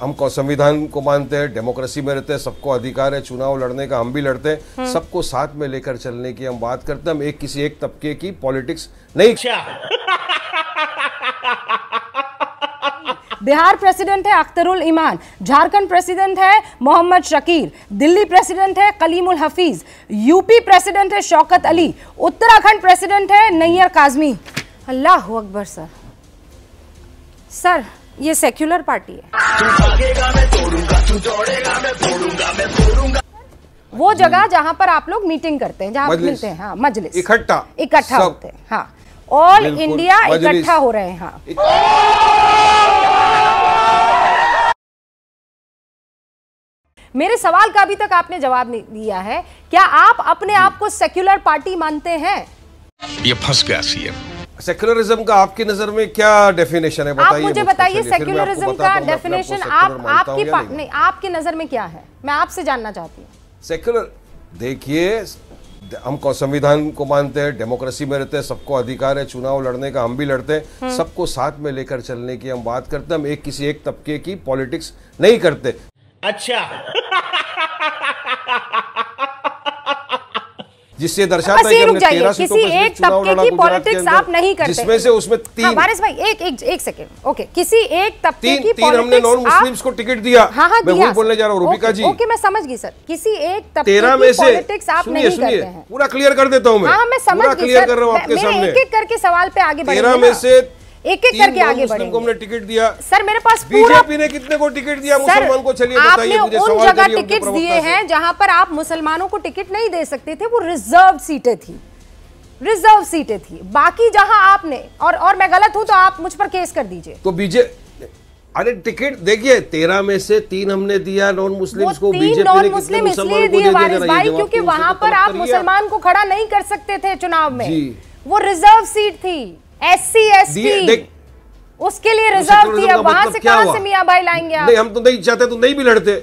हम संविधान को मानते हैं डेमोक्रेसी में रहते हैं सबको अधिकार है चुनाव लड़ने का हम भी लड़ते हैं हम्म। सबको साथ में लेकर चलने की हम बात करते हैं हम एक किसी एक तबके की पॉलिटिक्स नहीं अच्छा। बिहार प्रेसिडेंट है अख्तरुल ईमान झारखंड प्रेसिडेंट है मोहम्मद शकीर दिल्ली प्रेसिडेंट है कलीमुल हफीज यूपी प्रेसिडेंट है शौकत अली उत्तराखंड प्रेसिडेंट है नैयर काजमी अल्लाह अकबर सर सर ये सेक्युलर पार्टी है वो जगह जहाँ पर आप लोग मीटिंग करते हैं जहाँ मिलते हैं हाँ मजलिस इकट्ठा इकट्ठा होते हैं हाँ ऑल इंडिया इकट्ठा हो रहे हैं हाँ। मेरे सवाल का अभी तक आपने जवाब नहीं दिया है क्या आप अपने आप को सेक्युलर पार्टी मानते हैं ये फंस गया सीएम सेक्युलरिज्म का आपकी नजर में क्या डेफिनेशन है बताइए मुझे बताइए सेक्युलरिज्म का डेफिनेशन आप आपकी नहीं आपकी नजर में क्या है मैं आपसे जानना चाहती हूँ सेक्युलर देखिए हम संविधान को मानते हैं डेमोक्रेसी में रहते हैं सबको अधिकार है चुनाव लड़ने का हम भी लड़ते हैं हम्म। सबको साथ में लेकर चलने की हम बात करते हैं हम एक किसी एक तबके की पॉलिटिक्स नहीं करते अच्छा जिससे दर्शाता हाँ, है कि हमने तेरह सीटों पर किसी एक तबके की पॉलिटिक्स आप नहीं करते जिसमें से उसमें हाँ, तीन हाँ, भाई एक एक एक सेकंड ओके किसी एक तबके की पॉलिटिक्स तीन हमने नॉन मुस्लिम्स को टिकट दिया हाँ हाँ मैं वही बोलने जा रहा हूँ रूपिका जी ओके मैं समझ गई सर किसी एक तबके की पॉलिटिक्स आप नहीं करते हैं पूरा क्लियर कर देता हूँ मैं समझ हाँ, मैं समझ गई सर मैं एक एक करके सवाल पे आगे बढ़ रहा तेरह में से एक एक करके आगे बढ़े को हमने टिकट दिया सर मेरे पास बीजेपी ने कितने को टिकट दिया मुसलमान को चलिए बताइए मुझे उन जगह टिकट दिए हैं जहां पर आप मुसलमानों को टिकट नहीं दे सकते थे वो रिजर्व सीटें थी रिजर्व सीटें थी बाकी जहां आपने और और मैं गलत हूं तो आप मुझ पर केस कर दीजिए तो बीजेपी अरे टिकट देखिए तेरह में से तीन हमने दिया नॉन मुस्लिम को नॉन मुस्लिम इसलिए दिए वारिस भाई क्योंकि वहां पर आप मुसलमान को खड़ा नहीं कर सकते थे चुनाव में वो रिजर्व सीट थी एस सी एस उसके लिए रिजर्व किया वहां से कहां से मियां भाई लाएंगे आप नहीं हम तो नहीं चाहते तो नहीं भी लड़ते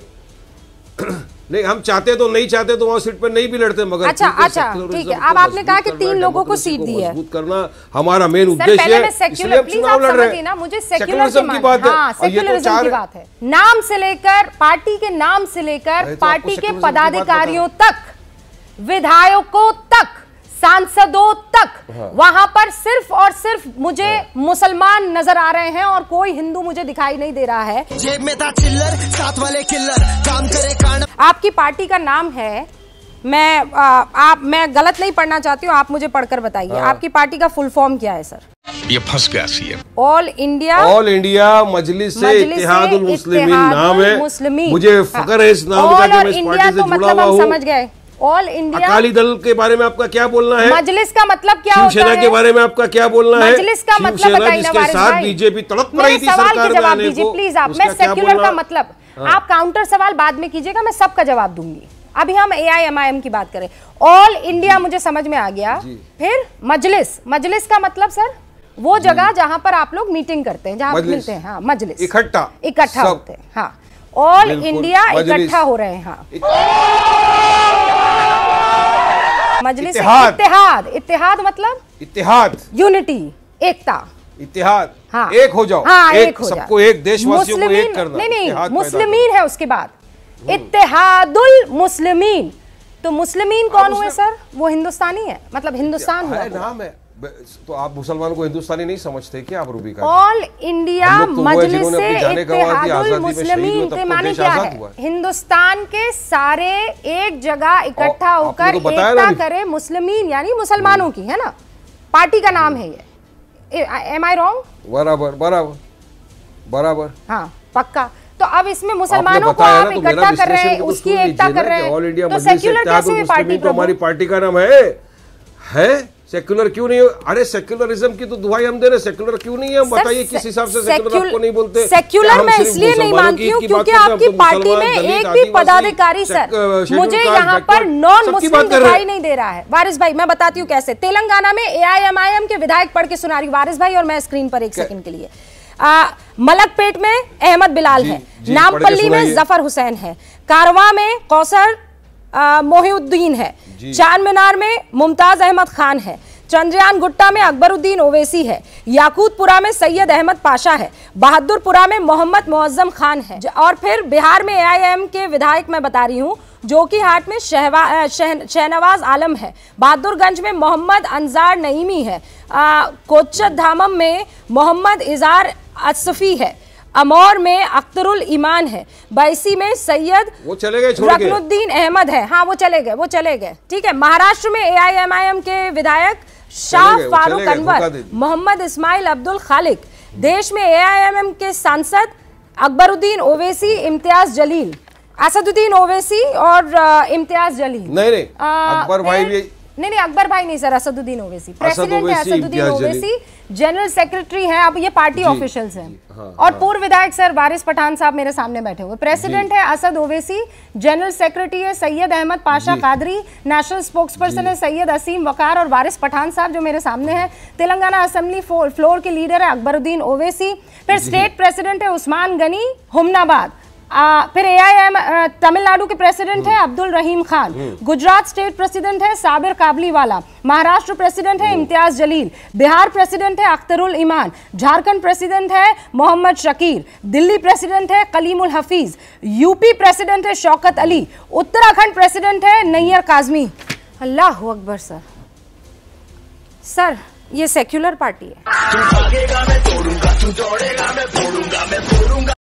नहीं हम चाहते तो नहीं चाहते तो वहां सीट पर नहीं भी लड़ते मगर अच्छा तो अच्छा ठीक है अब आपने कहा कि तीन लोगों को सीट दी है करना हमारा मेन उद्देश्य है इसलिए हम चुनाव लड़ रहे मुझे सेक्युलरिज्म की बात है हाँ, सेक्युलरिज्म तो की बात है नाम से लेकर पार्टी के नाम से लेकर तो पार्टी के पदाधिकारियों तक विधायकों तक सांसदों तक हाँ। वहां पर सिर्फ और सिर्फ मुझे हाँ। मुसलमान नजर आ रहे हैं और कोई हिंदू मुझे दिखाई नहीं दे रहा है जेब में था चिल्लर साथ वाले किल्लर काम करे कान आपकी पार्टी का नाम है मैं आ, आप मैं गलत नहीं पढ़ना चाहती हूँ आप मुझे पढ़कर बताइए हाँ। आपकी पार्टी का फुल फॉर्म क्या है सर ये फंस गया है all India all India Majlis Muslimeen नाम है मुझे फकर है इस नाम का कि मैं इस पार्टी से मतलब जुड़ा हुआ हूँ समझ गए ऑल इंडिया अकाली दल के बारे में आपका क्या बोलना है मजलिस का मतलब क्या होता शिवसेना के बारे में आपका क्या बोलना है मजलिस का मतलब जिसके साथ बीजेपी तड़प रही थी सवाल का जवाब दीजिए प्लीज आप मैं सेक्युलर का मतलब हाँ। आप काउंटर सवाल बाद में कीजिएगा मैं सबका जवाब दूंगी अभी हम एआईएमआईएम की बात करें ऑल इंडिया मुझे समझ में आ गया फिर मजलिस मजलिस का मतलब सर वो जगह जहां पर आप लोग मीटिंग करते हैं जहां मिलते हैं हाँ मजलिस इकट्ठा इकट्ठा होते हैं हाँ ऑल इंडिया इकट्ठा हो रहे हैं हाँ मजलिस इतिहाद इतिहाद मतलब इतिहाद यूनिटी एकता इतिहाद हाँ एक हो जाओ हाँ एक, एक हो सबको एक देशवासियों को एक करना नहीं नहीं मुस्लिमीन है उसके बाद हम्म। इतिहादुल मुस्लिमीन तो मुस्लिमीन कौन हाँ, हुए सर वो हिंदुस्तानी है मतलब हिंदुस्तान है नाम है तो आप मुसलमान को हिंदुस्तानी नहीं समझते क्या आप रूबी का ऑल इंडिया तो मजलिस तो हिंदुस्तान के सारे एक जगह इकट्ठा होकर तो एकता करे मुस्लिमीन यानी मुसलमानों हम्म। की है ना पार्टी का नाम है ये एम आई रॉन्ग बराबर बराबर बराबर हाँ पक्का तो अब इसमें मुसलमानों को आप इकट्ठा कर रहे हैं उसकी एकता कर रहे हैं ऑल इंडिया पार्टी का नाम है है सेक्युलर क्यों नहीं अरे सेक्युलरिज्म की तो दुआई हम दे रहे सेक्युलर क्यों नहीं है हम बताइए किस हिसाब से सेक्युलर आपको नहीं बोलते सेक्युलर मैं इसलिए नहीं मानती हूँ क्योंकि आपकी तो पार्टी में एक भी पदाधिकारी सर मुझे यहाँ पर नॉन मुस्लिम दिखाई नहीं दे रहा है वारिस भाई मैं बताती हूँ कैसे तेलंगाना में एआईएमआईएम के विधायक पढ़ के सुना रही वारिस भाई और मैं स्क्रीन पर एक सेकंड के लिए मलकपेट में अहमद बिलाल है नामपल्ली में जफर हुसैन है कारवा में कौसर मोहिउद्दीन है चार मीनार में मुमताज़ अहमद खान है चंद्रयान गुट्टा में अकबरुद्दीन ओवैसी है याकूतपुरा में सैयद अहमद पाशा है बहादुरपुरा में मोहम्मद मुआजम खान है और फिर बिहार में एआईएम के विधायक मैं बता रही हूँ जोकीहाट में शहवा शह, शहनवाज आलम है बहादुरगंज में मोहम्मद अंजार नईमी है कोच्चत धामम में मोहम्मद इजार असफ़ी है अमौर में अख्तरुल ईमान है बैसी में सैयद रकनुद्दीन अहमद है हाँ वो चले गए वो चले गए ठीक है महाराष्ट्र में एआईएमआईएम के विधायक शाह फारूक अनवर मोहम्मद इस्माइल अब्दुल खालिक देश में एआईएमएम के सांसद अकबरुद्दीन ओवैसी इम्तियाज जलील असदुद्दीन ओवैसी और इम्तियाज जलील नहीं नहीं अकबर भाई भी नहीं नहीं अकबर भाई नहीं सर असदुद्दीन ओवैसी प्रेसिडेंट है असदुद्दीन ओवैसी जनरल सेक्रेटरी हैं अब ये पार्टी ऑफिशियल्स हैं हाँ, और हाँ, पूर्व विधायक सर वारिस पठान साहब मेरे सामने बैठे हुए प्रेसिडेंट है असद ओवैसी जनरल सेक्रेटरी है Syed Ahmed Pasha Qadri national spokesperson है सैयद असीम वकार और वारिस पठान साहब जो मेरे सामने है तेलंगाना असेंबली फ्लोर के लीडर है अकबरुद्दीन ओवैसी फिर स्टेट प्रेसिडेंट है उस्मान गनी हुमनाबाद आ, फिर एआईएम तमिलनाडु के प्रेसिडेंट है अब्दुल रहीम खान हम्म। गुजरात स्टेट प्रेसिडेंट है साबिर काबलीवाला महाराष्ट्र प्रेसिडेंट है हम्म। इम्तियाज जलील बिहार प्रेसिडेंट है अख्तरुल ईमान झारखंड प्रेसिडेंट है मोहम्मद शकीर दिल्ली प्रेसिडेंट है कलीमुल हफीज यूपी प्रेसिडेंट है शौकत अली उत्तराखंड प्रेसिडेंट है नैयर काजमी अल्लाह अकबर सर सर ये सेक्युलर पार्टी है